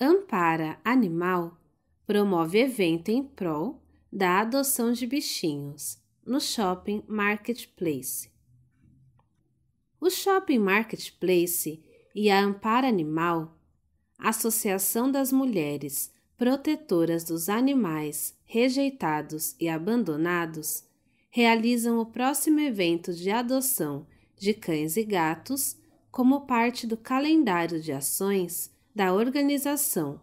Ampara Animal promove evento em prol da adoção de bichinhos no Shopping Marketplace. O Shopping Marketplace e a Ampara Animal, Associação das Mulheres Protetoras dos Animais Rejeitados e Abandonados, realizam o próximo evento de adoção de cães e gatos como parte do calendário de ações da organização,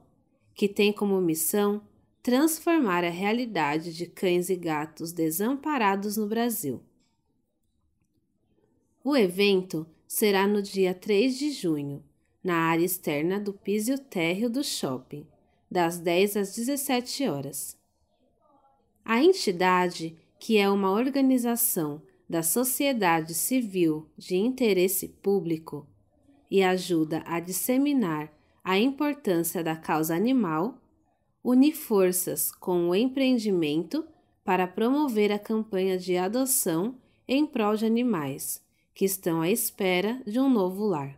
que tem como missão transformar a realidade de cães e gatos desamparados no Brasil. O evento será no dia 3 de junho, na área externa do piso térreo do shopping, das 10 às 17 horas. A entidade, que é uma organização da sociedade civil de interesse público e ajuda a disseminar a importância da causa animal, une forças com o empreendimento para promover a campanha de adoção em prol de animais que estão à espera de um novo lar.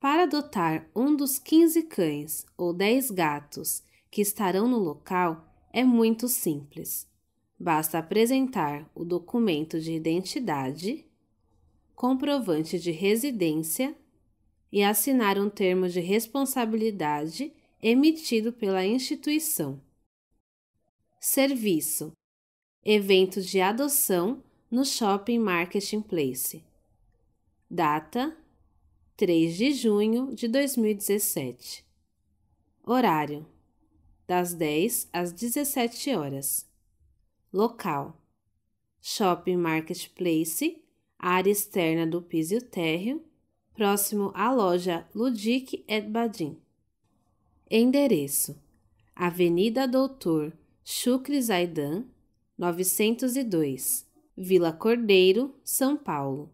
Para adotar um dos 15 cães ou 10 gatos que estarão no local é muito simples. Basta apresentar o documento de identidade, comprovante de residência e assinar um termo de responsabilidade emitido pela instituição. Serviço: Evento de adoção no Shopping Marketing Place. Data: 3 de junho de 2017. Horário: das 10 às 17 horas local. Shopping Marketplace, área externa do piso térreo, próximo à loja Ludic et Badin. Endereço: Avenida Doutor Chucre Zaidan, 902, Vila Cordeiro, São Paulo.